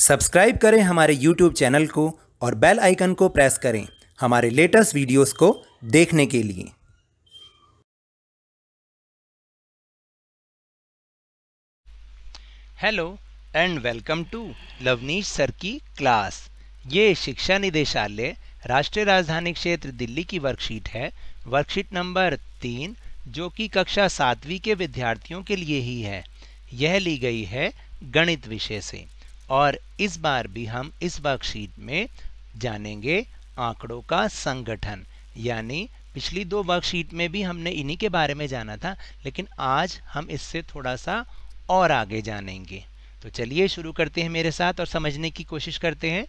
subscribe करें हमारे YouTube channel को और बेल आइकन को प्रेस करें हमारे लेटेस्ट वीडियोस को देखने के लिए hello and welcome to Lavneesh sir की क्लास ये शिक्षा निदेशालय राष्ट्रीय राजधानी क्षेत्र दिल्ली की वर्कशीट है वर्कशीट नंबर तीन जो कि कक्षा सातवीं के विद्यार्थियों के लिए ही है यह ली गई है गणित विषय से और इस बार भी हम इस वर्कशीट में जानेंगे आंकड़ों का संगठन यानी पिछली दो वर्कशीट में भी हमने इन्हीं के बारे में जाना था लेकिन आज हम इससे थोड़ा सा और आगे जानेंगे तो चलिए शुरू करते हैं मेरे साथ और समझने की कोशिश करते हैं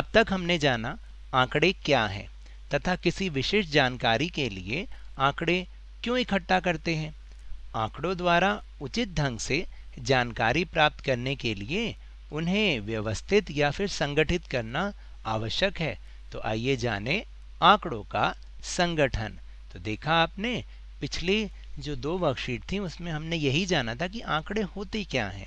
अब तक हमने जाना आंकड़े क्या हैं तथा किसी विशेष जानकारी के लिए आंकड़े क्यों इकट्ठा करते हैं आंकड़ों द्वारा उचित ढंग से जानकारी प्राप्त करने के लिए उन्हें व्यवस्थित या फिर संगठित करना आवश्यक है तो आइए जानें आंकड़ों का संगठन तो देखा आपने पिछली जो दो वर्कशीट थी उसमें हमने यही जाना था कि आंकड़े होते क्या हैं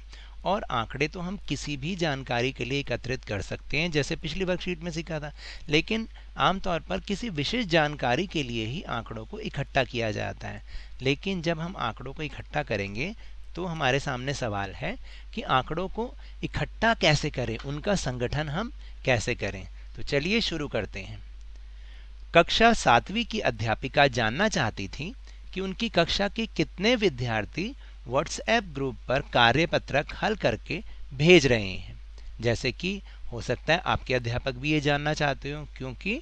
और आंकड़े तो हम किसी भी जानकारी के लिए एकत्रित कर सकते हैं जैसे पिछली वर्कशीट में सीखा था लेकिन आमतौर पर किसी विशेष जानकारी के लिए ही आंकड़ों को इकट्ठा किया जाता है लेकिन जब हम आंकड़ों को इकट्ठा करेंगे तो हमारे सामने सवाल है कि आंकड़ों को इकट्ठा कैसे करें उनका संगठन हम कैसे करें तो चलिए शुरू करते हैं कक्षा सातवीं की अध्यापिका जानना चाहती थी कि उनकी कक्षा के कितने विद्यार्थी व्हाट्सएप ग्रुप पर कार्यपत्रक हल करके भेज रहे हैं जैसे कि हो सकता है आपके अध्यापक भी ये जानना चाहते हो क्योंकि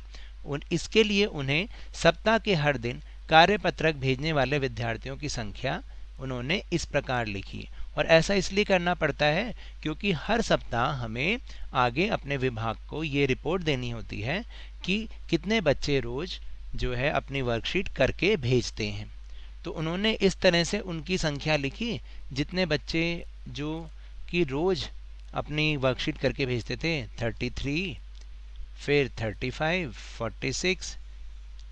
उन इसके लिए उन्हें सप्ताह के हर दिन कार्यपत्रक भेजने वाले विद्यार्थियों की संख्या उन्होंने इस प्रकार लिखी और ऐसा इसलिए करना पड़ता है क्योंकि हर सप्ताह हमें आगे अपने विभाग को ये रिपोर्ट देनी होती है कि कितने बच्चे रोज़ जो है अपनी वर्कशीट करके भेजते हैं तो उन्होंने इस तरह से उनकी संख्या लिखी जितने बच्चे जो कि रोज़ अपनी वर्कशीट करके भेजते थे 33 फिर 35 46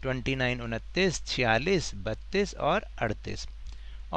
29 उनतीस छियालीस बत्तीस और अड़तीस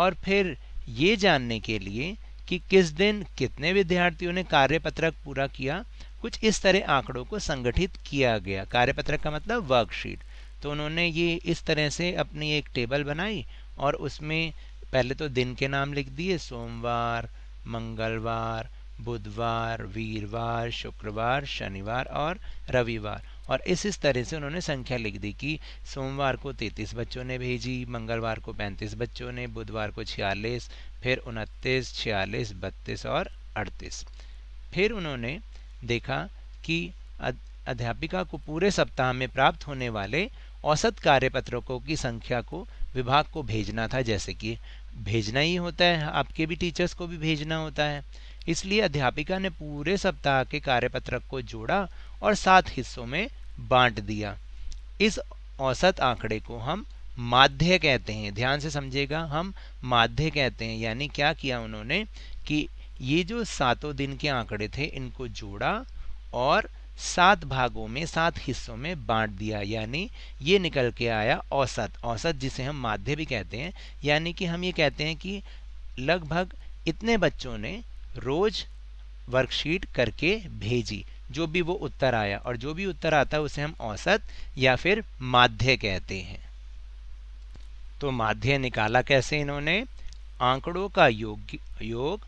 और फिर ये जानने के लिए कि किस दिन कितने विद्यार्थियों ने कार्यपत्रक पूरा किया कुछ इस तरह आंकड़ों को संगठित किया गया कार्यपत्रक का मतलब वर्कशीट तो उन्होंने ये इस तरह से अपनी एक टेबल बनाई और उसमें पहले तो दिन के नाम लिख दिए सोमवार मंगलवार बुधवार वीरवार शुक्रवार शनिवार और रविवार और इस इस तरह से उन्होंने संख्या लिख दी कि सोमवार को 33 बच्चों ने भेजी मंगलवार को पैंतीस बच्चों ने बुधवार को छियालीस फिर उनतीस छियालीस बत्तीस और अड़तीस फिर उन्होंने देखा कि अध्यापिका को पूरे सप्ताह में प्राप्त होने वाले औसत कार्यपत्रकों की संख्या को विभाग को भेजना था जैसे कि भेजना ही होता है आपके भी टीचर्स को भी भेजना होता है इसलिए अध्यापिका ने पूरे सप्ताह के कार्यपत्रक को जोड़ा और सात हिस्सों में बांट दिया इस औसत आंकड़े को हम माध्य कहते हैं ध्यान से समझेगा हम माध्य कहते हैं यानी क्या किया उन्होंने कि ये जो सातों दिन के आंकड़े थे इनको जोड़ा और सात भागों में सात हिस्सों में बांट दिया यानी ये निकल के आया औसत औसत जिसे हम माध्य भी कहते हैं यानी कि हम ये कहते हैं कि लगभग इतने बच्चों ने रोज़ वर्कशीट करके भेजी जो भी वो उत्तर आया और जो भी उत्तर आता है उसे हम औसत या फिर माध्य कहते हैं तो माध्य निकाला कैसे इन्होंने आंकड़ों का योग योग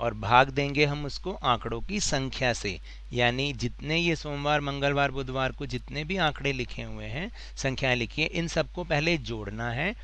और भाग देंगे हम उसको आंकड़ों की संख्या से यानी जितने ये सोमवार मंगलवार बुधवार को जितने भी आंकड़े लिखे हुए हैं संख्याएं लिखी है इन सबको पहले जोड़ना है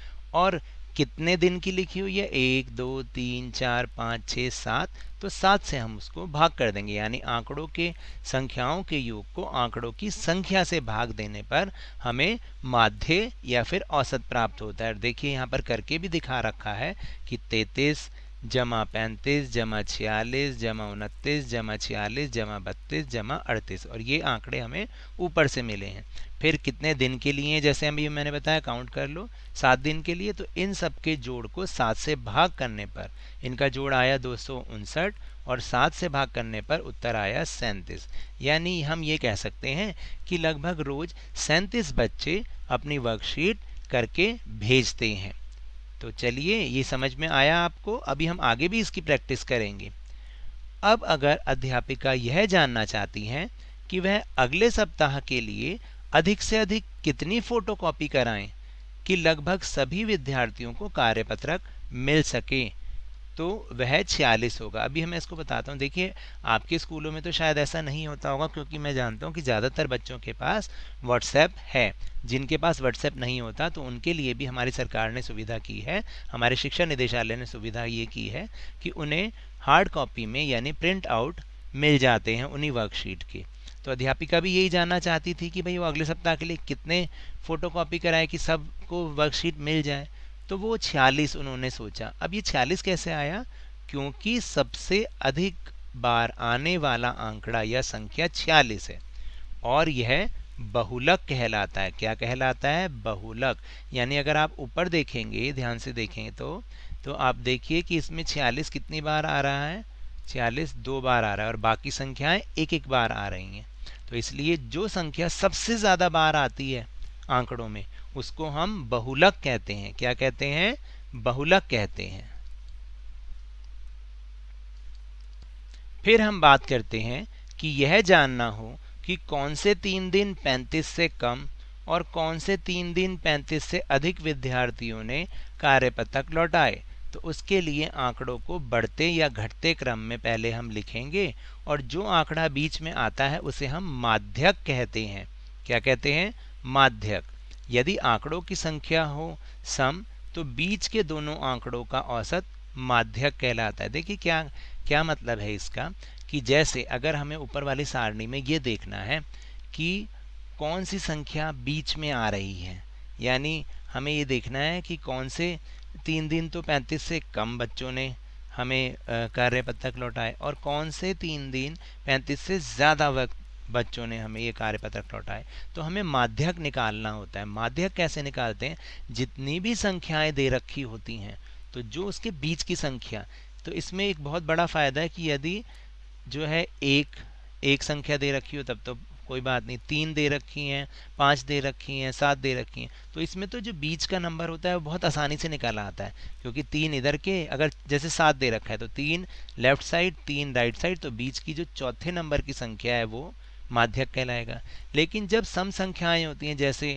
और कितने दिन की लिखी हुई है एक दो तीन चार पाँच छः सात तो सात से हम उसको भाग कर देंगे यानी आंकड़ों के संख्याओं के योग को आंकड़ों की संख्या से भाग देने पर हमें माध्य या फिर औसत प्राप्त होता है देखिए यहाँ पर करके भी दिखा रखा है कि तैतीस जमा पैंतीस जमा छियालीस जमा उनतीस जमा छियालीस जमा बत्तीस जमा अड़तीस और ये आंकड़े हमें ऊपर से मिले हैं फिर कितने दिन के लिए जैसे अभी मैंने बताया काउंट कर लो सात दिन के लिए तो इन सब के जोड़ को सात से भाग करने पर इनका जोड़ आया दो और सात से भाग करने पर उत्तर आया सैंतीस यानी हम ये कह सकते हैं कि लगभग रोज़ सैंतीस बच्चे अपनी वर्कशीट करके भेजते हैं तो चलिए ये समझ में आया आपको अभी हम आगे भी इसकी प्रैक्टिस करेंगे अब अगर अध्यापिका यह जानना चाहती हैं कि वह अगले सप्ताह के लिए अधिक से अधिक कितनी फोटोकॉपी कराएं कि लगभग सभी विद्यार्थियों को कार्यपत्रक मिल सके तो वह छियालीस होगा अभी हमें इसको बताता हूँ देखिए आपके स्कूलों में तो शायद ऐसा नहीं होता होगा क्योंकि मैं जानता हूँ कि ज़्यादातर बच्चों के पास व्हाट्सएप है जिनके पास व्हाट्सएप नहीं होता तो उनके लिए भी हमारी सरकार ने सुविधा की है हमारे शिक्षा निदेशालय ने सुविधा ये की है कि उन्हें हार्ड कॉपी में यानी प्रिंट आउट मिल जाते हैं उन्हीं वर्कशीट के तो अध्यापिका भी यही जानना चाहती थी कि भाई वो अगले सप्ताह के लिए कितने फ़ोटो कॉपी कराए कि सबको वर्कशीट मिल जाए तो वो छियालीस उन्होंने सोचा अब ये छियालीस कैसे आया क्योंकि सबसे अधिक बार आने वाला आंकड़ा या संख्या छियालीस है और यह बहुलक कहलाता है क्या कहलाता है बहुलक यानी अगर आप ऊपर देखेंगे ध्यान से देखें तो तो आप देखिए कि इसमें छियालीस कितनी बार आ रहा है छियालीस दो बार आ रहा है और बाकी संख्याएं एक एक बार आ रही हैं तो इसलिए जो संख्या सबसे ज़्यादा बार आती है आंकड़ों में उसको हम बहुलक कहते हैं क्या कहते हैं बहुलक कहते हैं फिर हम बात करते हैं कि यह जानना हो कि कौन से तीन दिन 35 से कम और कौन से तीन दिन 35 से अधिक विद्यार्थियों ने कार्य पथक लौटाए तो उसके लिए आंकड़ों को बढ़ते या घटते क्रम में पहले हम लिखेंगे और जो आंकड़ा बीच में आता है उसे हम माध्यक कहते हैं क्या कहते हैं माध्यक यदि आंकड़ों की संख्या हो सम तो बीच के दोनों आंकड़ों का औसत माध्यक कहलाता है देखिए क्या क्या मतलब है इसका कि जैसे अगर हमें ऊपर वाली सारणी में ये देखना है कि कौन सी संख्या बीच में आ रही है यानी हमें ये देखना है कि कौन से तीन दिन तो पैंतीस से कम बच्चों ने हमें कार्य पत्रक लौटाए और कौन से तीन दिन पैंतीस से ज़्यादा वक्त बच्चों ने हमें ये लौटा लौटाए तो हमें माध्यक निकालना होता है माध्यक कैसे निकालते हैं जितनी भी संख्याएं दे रखी होती हैं तो जो उसके बीच की संख्या तो इसमें एक बहुत बड़ा फ़ायदा है कि यदि जो है एक एक संख्या दे रखी हो तब तो कोई बात नहीं तीन दे रखी हैं पाँच दे रखी हैं सात दे रखी हैं तो इसमें तो जो बीच का नंबर होता है वो बहुत आसानी से निकाला आता है क्योंकि तीन इधर के अगर जैसे सात दे रखा है तो तीन लेफ्ट साइड तीन राइट साइड तो बीच की जो चौथे नंबर की संख्या है वो माध्यक कहलाएगा लेकिन जब सम संख्याएं होती हैं जैसे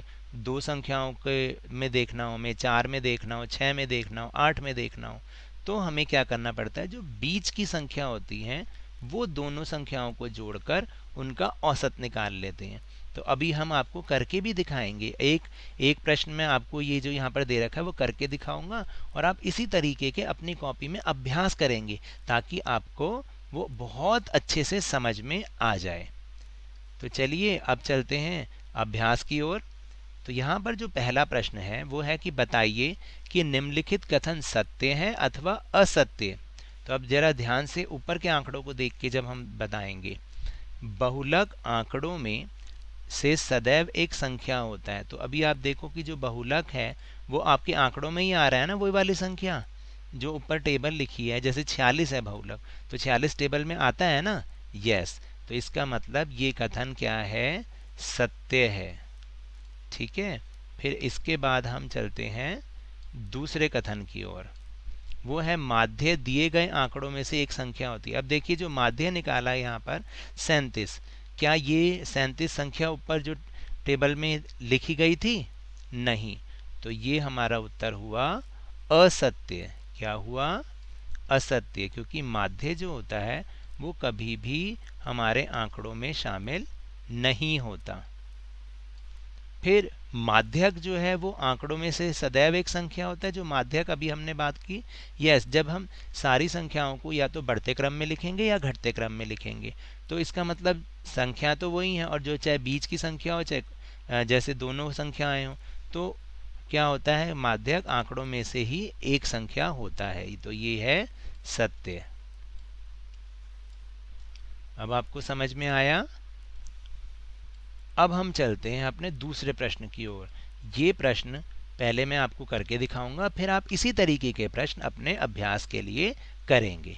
दो संख्याओं के में देखना हो हमें चार में देखना हो छः में देखना हो आठ में देखना हो तो हमें क्या करना पड़ता है जो बीच की संख्या होती है वो दोनों संख्याओं को जोड़कर उनका औसत निकाल लेते हैं तो अभी हम आपको करके भी दिखाएंगे एक एक प्रश्न में आपको ये जो यहाँ पर दे रखा है वो करके दिखाऊंगा और आप इसी तरीके के अपनी कॉपी में अभ्यास करेंगे ताकि आपको वो बहुत अच्छे से समझ में आ जाए तो चलिए अब चलते हैं अभ्यास की ओर तो यहाँ पर जो पहला प्रश्न है वो है कि बताइए कि निम्नलिखित कथन सत्य है अथवा असत्य तो अब जरा ध्यान से ऊपर के आंकड़ों को देख के जब हम बताएंगे बहुलक आंकड़ों में से सदैव एक संख्या होता है तो अभी आप देखो कि जो बहुलक है वो आपके आंकड़ों में ही आ रहा है ना वही वाली संख्या जो ऊपर टेबल लिखी है जैसे छियालीस है बहुलक तो छियालीस टेबल में आता है ना यस तो इसका मतलब ये कथन क्या है सत्य है ठीक है फिर इसके बाद हम चलते हैं दूसरे कथन की ओर वो है माध्य दिए गए आंकड़ों में से एक संख्या होती है अब देखिए जो माध्य निकाला है यहाँ पर सैंतीस क्या ये सैंतीस संख्या ऊपर जो टेबल में लिखी गई थी नहीं तो ये हमारा उत्तर हुआ असत्य क्या हुआ असत्य क्योंकि माध्य जो होता है वो कभी भी हमारे आंकड़ों में शामिल नहीं होता फिर माध्यक जो है वो आंकड़ों में से सदैव एक संख्या होता है जो माध्यक अभी हमने बात की यस जब हम सारी संख्याओं को या तो बढ़ते क्रम में लिखेंगे या घटते क्रम में लिखेंगे तो इसका मतलब संख्या तो वही है और जो चाहे बीच की संख्या हो चाहे जैसे दोनों संख्याएं हों तो क्या होता है माध्यक आंकड़ों में से ही एक संख्या होता है तो ये है सत्य अब आपको समझ में आया अब हम चलते हैं अपने दूसरे प्रश्न की ओर ये प्रश्न पहले मैं आपको करके दिखाऊंगा फिर आप इसी तरीके के प्रश्न अपने अभ्यास के लिए करेंगे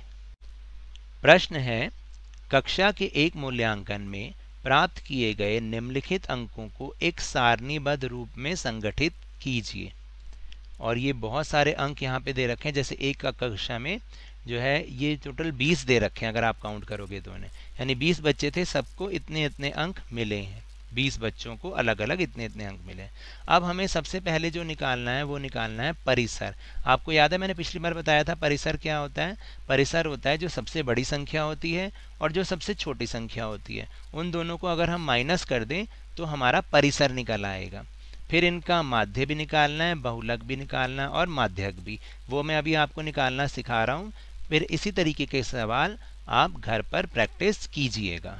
प्रश्न है कक्षा के एक मूल्यांकन में प्राप्त किए गए निम्नलिखित अंकों को एक सारणीबद्ध रूप में संगठित कीजिए और ये बहुत सारे अंक यहाँ पे दे रखे हैं जैसे एक कक्षा में जो है ये टोटल बीस दे रखे हैं अगर आप काउंट करोगे तो इन्हें यानी बीस बच्चे थे सबको इतने इतने अंक मिले हैं बीस बच्चों को अलग अलग इतने इतने अंक मिले अब हमें सबसे पहले जो निकालना है वो निकालना है परिसर आपको याद है मैंने पिछली बार बताया था परिसर क्या होता है परिसर होता है जो सबसे बड़ी संख्या होती है और जो सबसे छोटी संख्या होती है उन दोनों को अगर हम माइनस कर दें तो हमारा परिसर निकल आएगा फिर इनका माध्य भी निकालना है बहुलक भी निकालना है और माध्यक भी वो मैं अभी आपको निकालना सिखा रहा हूँ फिर इसी तरीके के सवाल आप घर पर प्रैक्टिस कीजिएगा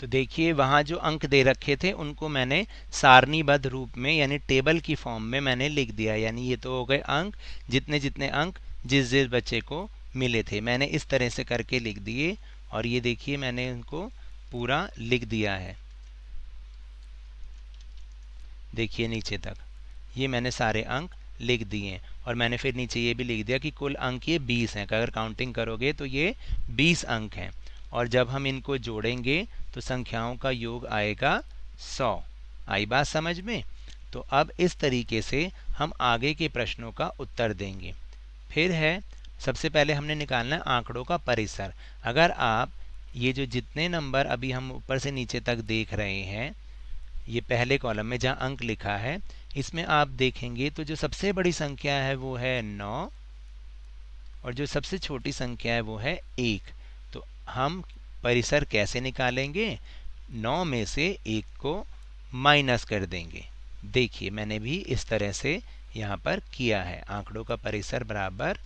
तो देखिए वहाँ जो अंक दे रखे थे उनको मैंने सारणीबद्ध रूप में यानी टेबल की फॉर्म में मैंने लिख दिया यानी ये तो हो गए अंक जितने जितने अंक जिस जिस बच्चे को मिले थे मैंने इस तरह से करके लिख दिए और ये देखिए मैंने उनको पूरा लिख दिया है देखिए नीचे तक ये मैंने सारे अंक लिख दिए और मैंने फिर नीचे ये भी लिख दिया कि कुल अंक ये बीस हैं अगर काउंटिंग करोगे तो ये बीस अंक हैं और जब हम इनको जोड़ेंगे तो संख्याओं का योग आएगा सौ आई बात समझ में तो अब इस तरीके से हम आगे के प्रश्नों का उत्तर देंगे फिर है सबसे पहले हमने निकालना आंकड़ों का परिसर अगर आप ये जो जितने नंबर अभी हम ऊपर से नीचे तक देख रहे हैं ये पहले कॉलम में जहाँ अंक लिखा है इसमें आप देखेंगे तो जो सबसे बड़ी संख्या है वो है नौ और जो सबसे छोटी संख्या है वो है एक तो हम परिसर कैसे निकालेंगे नौ में से एक को माइनस कर देंगे देखिए मैंने भी इस तरह से यहाँ पर किया है आंकड़ों का परिसर बराबर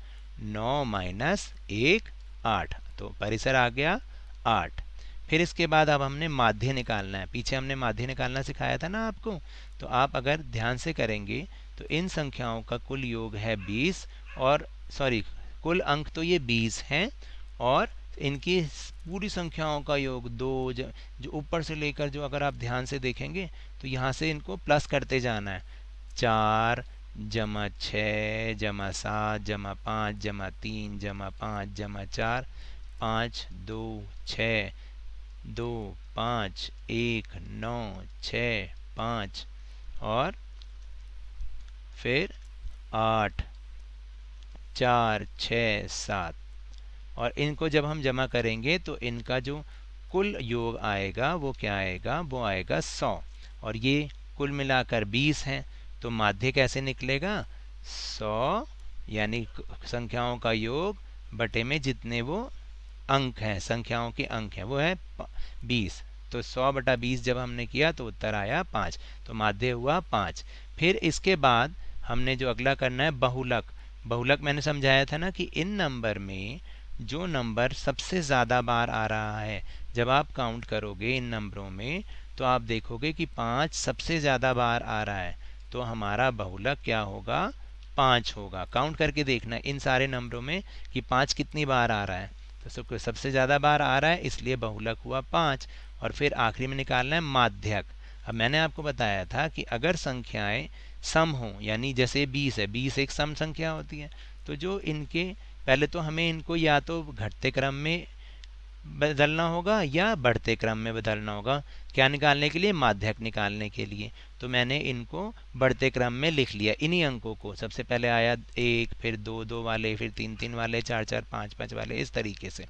नौ माइनस एक आठ तो परिसर आ गया आठ फिर इसके बाद अब हमने माध्य निकालना है पीछे हमने माध्य निकालना सिखाया था ना आपको तो आप अगर ध्यान से करेंगे तो इन संख्याओं का कुल योग है बीस और सॉरी कुल अंक तो ये बीस हैं और इनकी पूरी संख्याओं का योग दो जो ऊपर से लेकर जो अगर आप ध्यान से देखेंगे तो यहाँ से इनको प्लस करते जाना है चार जमा छ जमा सात जमा पाँच जमा तीन जमा पाँच जमा चार पाँच दो छः दो पाँच एक नौ छ पाँच और फिर आठ चार छ सात और इनको जब हम जमा करेंगे तो इनका जो कुल योग आएगा वो क्या आएगा वो आएगा सौ और ये कुल मिलाकर बीस हैं तो माध्य कैसे निकलेगा सौ यानी संख्याओं का योग बटे में जितने वो अंक हैं संख्याओं के अंक हैं वो है बीस तो सौ बटा बीस जब हमने किया तो उत्तर आया पाँच तो माध्य हुआ पाँच फिर इसके बाद हमने जो अगला करना है बहुलक बहुलक मैंने समझाया था ना कि इन नंबर में जो नंबर सबसे ज़्यादा बार आ रहा है जब आप काउंट करोगे इन नंबरों में तो आप देखोगे कि पाँच सबसे ज़्यादा बार आ रहा है तो हमारा बहुलक क्या होगा पाँच होगा काउंट करके देखना इन सारे नंबरों में कि पाँच कितनी बार आ रहा है तो सबसे ज़्यादा बार आ रहा है इसलिए बहुलक हुआ पाँच और फिर आखिरी में निकालना है माध्यक अब मैंने आपको बताया था कि अगर संख्याएं सम हों यानी जैसे बीस है बीस एक सम संख्या होती है तो जो इनके पहले तो हमें इनको या तो घटते क्रम में बदलना होगा या बढ़ते क्रम में बदलना होगा क्या निकालने के लिए माध्यक निकालने के लिए तो मैंने इनको बढ़ते क्रम में लिख लिया इन्हीं अंकों को सबसे पहले आया एक फिर दो दो वाले फिर तीन तीन वाले चार चार पाँच पाँच वाले इस तरीके से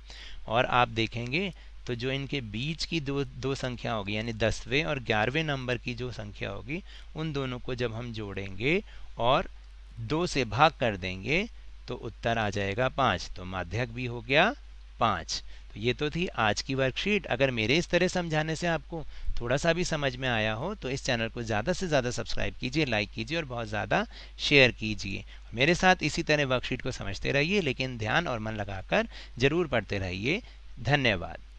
और आप देखेंगे तो जो इनके बीच की दो दो संख्या होगी यानी दसवें और ग्यारहवें नंबर की जो संख्या होगी उन दोनों को जब हम जोड़ेंगे और दो से भाग कर देंगे तो उत्तर आ जाएगा पाँच तो माध्यक भी हो गया पाँच तो ये तो थी आज की वर्कशीट अगर मेरे इस तरह समझाने से आपको थोड़ा सा भी समझ में आया हो तो इस चैनल को ज़्यादा से ज़्यादा सब्सक्राइब कीजिए लाइक कीजिए और बहुत ज़्यादा शेयर कीजिए मेरे साथ इसी तरह वर्कशीट को समझते रहिए लेकिन ध्यान और मन लगाकर ज़रूर पढ़ते रहिए धन्यवाद